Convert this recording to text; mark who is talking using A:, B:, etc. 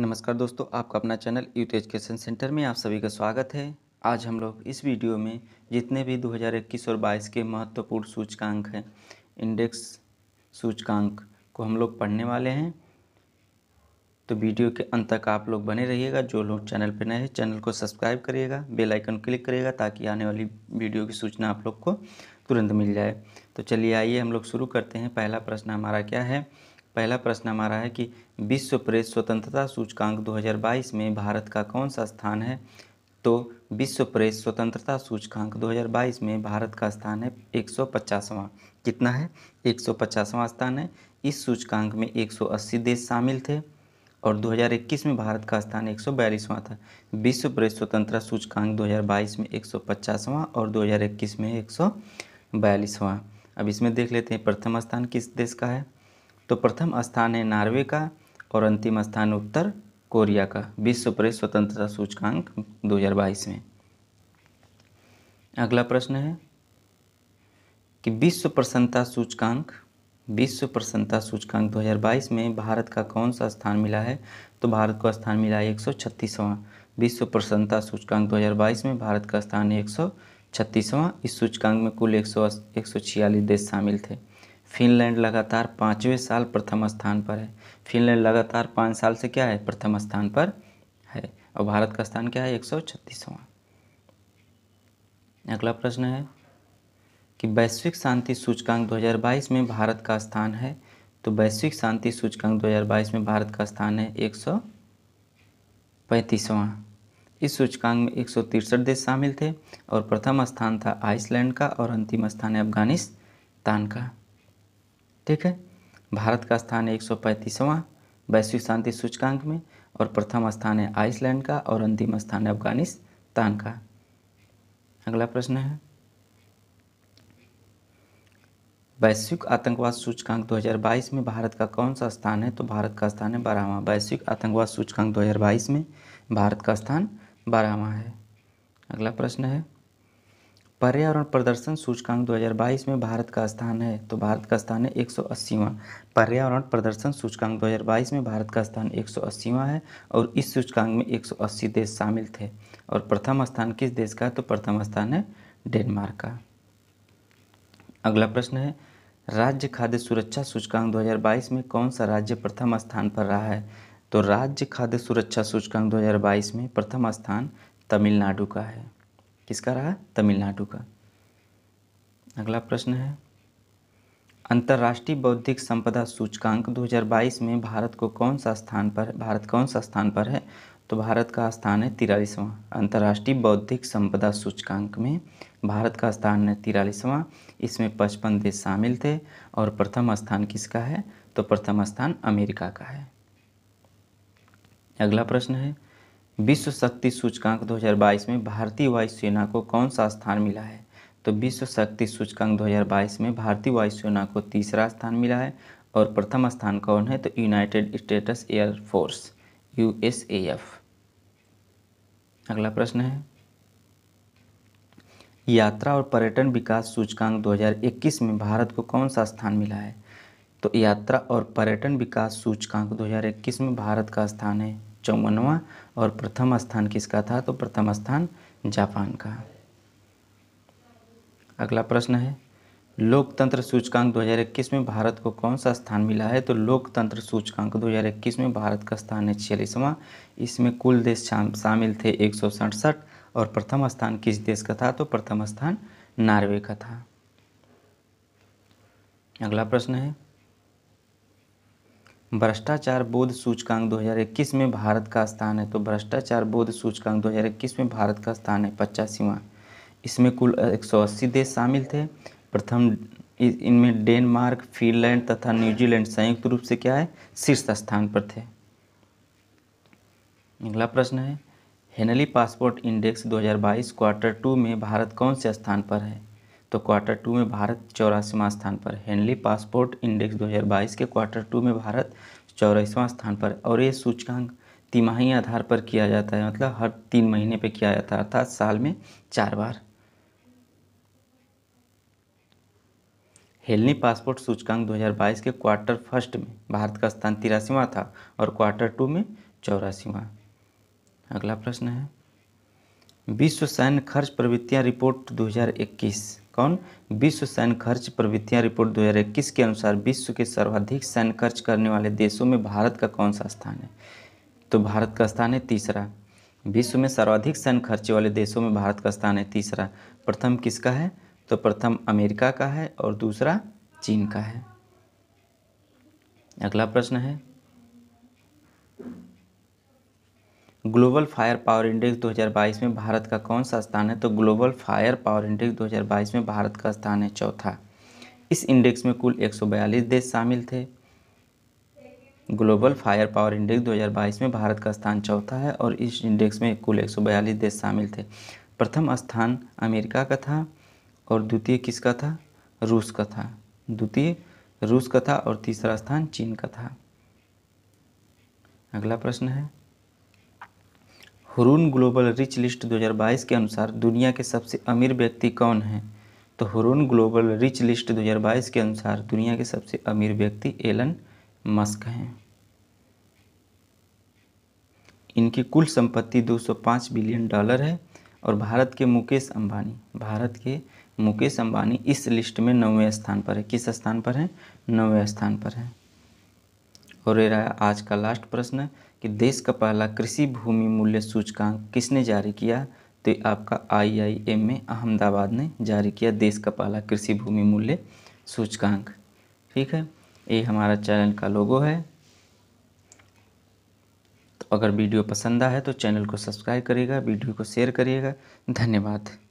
A: नमस्कार दोस्तों आपका अपना चैनल यूथ एजुकेशन सेंटर में आप सभी का स्वागत है आज हम लोग इस वीडियो में जितने भी 2021 और 22 के महत्वपूर्ण सूचकांक हैं इंडेक्स सूचकांक को हम लोग पढ़ने वाले हैं तो वीडियो के अंत तक आप लोग बने रहिएगा जो लोग चैनल पर नए हैं चैनल को सब्सक्राइब करिएगा बेलाइकन क्लिक करिएगा ताकि आने वाली वीडियो की सूचना आप लोग को तुरंत मिल जाए तो चलिए आइए हम लोग शुरू करते हैं पहला प्रश्न हमारा क्या है पहला प्रश्न हमारा है कि विश्व प्रेस स्वतंत्रता सूचकांक 2022 में भारत का कौन सा स्थान है तो विश्व प्रेस स्वतंत्रता सूचकांक 2022 में भारत का स्थान है एक कितना है एक स्थान है इस सूचकांक में 180 देश शामिल थे और 2021 में भारत का स्थान एक था विश्व प्रेस स्वतंत्रता सूचकांक 2022 में एक और 2021 में एक अब इसमें देख लेते हैं प्रथम स्थान किस देश का है तो प्रथम स्थान है नार्वे का और अंतिम स्थान उत्तर कोरिया का विश्व प्रेस स्वतंत्रता सूचकांक 2022 में अगला प्रश्न है कि विश्व प्रसन्नता सूचकांक विश्व प्रसन्नता सूचकांक 2022 में भारत का कौन सा स्थान मिला है तो भारत को स्थान मिला है एक विश्व प्रसन्नता सूचकांक 2022 में भारत का स्थान है एक इस सूचकांक में कुल एक सौ देश शामिल थे फिनलैंड लगातार पाँचवें साल प्रथम स्थान पर है फिनलैंड लगातार पाँच साल से क्या है प्रथम स्थान पर है और भारत का स्थान क्या है एक सौ अगला प्रश्न है कि वैश्विक शांति सूचकांक 2022 में भारत का स्थान है तो वैश्विक शांति सूचकांक 2022 में भारत का स्थान है एक सौ इस सूचकांक में एक सौ तिरसठ देश शामिल थे और प्रथम स्थान था आइसलैंड का और अंतिम स्थान है अफगानिस्तान का ठीक है भारत का स्थान है एक सौ पैंतीसवां वैश्विक शांति सूचकांक में और प्रथम स्थान है आइसलैंड का और अंतिम स्थान है अफगानिस्तान का अगला प्रश्न है वैश्विक आतंकवाद सूचकांक 2022 में भारत का कौन सा स्थान है तो भारत का स्थान है बारहवां वैश्विक आतंकवाद सूचकांक 2022 में भारत का स्थान बारहवां है अगला प्रश्न है पर्यावरण प्रदर्शन सूचकांक 2022 में भारत का स्थान है तो भारत का स्थान है एक सौ पर्यावरण प्रदर्शन सूचकांक 2022 में भारत का स्थान एक सौ है और इस सूचकांक में 180 देश शामिल थे और प्रथम स्थान किस देश का है तो प्रथम स्थान है डेनमार्क का अगला प्रश्न है राज्य खाद्य सुरक्षा सूचकांक 2022 में कौन सा राज्य प्रथम स्थान पर रहा है तो राज्य खाद्य सुरक्षा सूचकांक 2022 में प्रथम स्थान तमिलनाडु का है किसका रहा तमिलनाडु का अगला प्रश्न है अंतर्राष्ट्रीय बौद्धिक संपदा सूचकांक 2022 में भारत को कौन सा स्थान पर भारत कौन सा स्थान पर है तो भारत का स्थान है तिरालीसवां अंतर्राष्ट्रीय बौद्धिक संपदा सूचकांक में भारत का स्थान है तिरालीसवां इसमें पचपन देश शामिल थे और प्रथम स्थान किसका है तो प्रथम स्थान अमेरिका का है अगला प्रश्न है विश्व शक्ति सूचकांक 2022 में भारतीय वायुसेना को कौन सा स्थान मिला है तो विश्व शक्ति सूचकांक 2022 में भारतीय वायुसेना को तीसरा स्थान मिला है और प्रथम स्थान कौन है तो United States Air Force U S A F अगला प्रश्न है यात्रा और पर्यटन विकास सूचकांक 2021 में भारत को कौन सा स्थान मिला है तो यात्रा और पर्यटन विकास सूचकांक 2021 में भारत का स्थान है चौवनवा और प्रथम स्थान किसका था तो प्रथम स्थान जापान का अगला प्रश्न है लोकतंत्र सूचकांक 2021 में भारत को कौन सा स्थान मिला है तो लोकतंत्र सूचकांक 2021 में भारत का स्थान है छियालीसवां इसमें कुल देश शामिल थे एक और प्रथम स्थान किस देश का था तो प्रथम स्थान नार्वे का था अगला प्रश्न है भ्रष्टाचार बोध सूचकांक 2021 में भारत का स्थान है तो भ्रष्टाचार बोध सूचकांक 2021 में भारत का स्थान है पचासीवा इसमें कुल 180 देश शामिल थे प्रथम इनमें डेनमार्क फिनलैंड तथा न्यूजीलैंड संयुक्त रूप से क्या है शीर्ष स्थान पर थे अगला प्रश्न है Henley passport index 2022 quarter two में भारत कौन से स्थान पर है तो क्वार्टर टू में भारत चौरासीवा स्थान पर हेनली पासपोर्ट इंडेक्स 2022 के क्वार्टर टू में भारत चौरासीवा स्थान पर और ये सूचकांक तिमाही आधार पर किया जाता है मतलब हर तीन महीने पे किया जाता है अर्थात साल में चार बार हेलनी पासपोर्ट सूचकांक 2022 के क्वार्टर फर्स्ट में भारत का स्थान तिरासीवा था और क्वार्टर टू में चौरासीवा अगला प्रश्न है विश्व सैन्य खर्च प्रवृत्तियां रिपोर्ट 2021 कौन विश्व सैन्य खर्च प्रवृत्तियाँ रिपोर्ट 2021 के अनुसार विश्व के सर्वाधिक सैन्य खर्च करने वाले देशों में भारत का कौन सा स्थान है तो भारत का स्थान है तीसरा विश्व में सर्वाधिक सैन्य खर्चे वाले देशों में भारत का स्थान है तीसरा प्रथम किसका है तो प्रथम अमेरिका का है और दूसरा चीन का है अगला प्रश्न है ग्लोबल फायर पावर इंडेक्स 2022 में भारत का कौन सा स्थान है तो ग्लोबल फायर पावर इंडेक्स 2022 में भारत का स्थान है चौथा इस इंडेक्स में कुल 142 देश शामिल थे ग्लोबल फायर पावर इंडेक्स 2022 में भारत का स्थान चौथा है और इस इंडेक्स में कुल 142 देश शामिल थे प्रथम स्थान अमेरिका का था और द्वितीय किसका था रूस का था द्वितीय रूस का था और तीसरा स्थान चीन का था अगला प्रश्न है हुरून ग्लोबल रिच लिस्ट 2022 के अनुसार दुनिया के सबसे अमीर व्यक्ति कौन हैं तो हुरून ग्लोबल रिच लिस्ट 2022 के अनुसार दुनिया के सबसे अमीर व्यक्ति एलन मस्क हैं इनकी कुल संपत्ति 205 बिलियन डॉलर है और भारत के मुकेश अंबानी भारत के मुकेश अंबानी इस लिस्ट में नौवें स्थान पर है किस स्थान पर है नौवें स्थान पर है और ये रहा आज का लास्ट प्रश्न कि देश का पहला कृषि भूमि मूल्य सूचकांक किसने जारी किया तो आपका आई आई एम में अहमदाबाद ने जारी किया देश का पहला कृषि भूमि मूल्य सूचकांक ठीक है ये हमारा चैनल का लोगो है तो अगर वीडियो पसंद आए तो चैनल को सब्सक्राइब करिएगा वीडियो को शेयर करिएगा धन्यवाद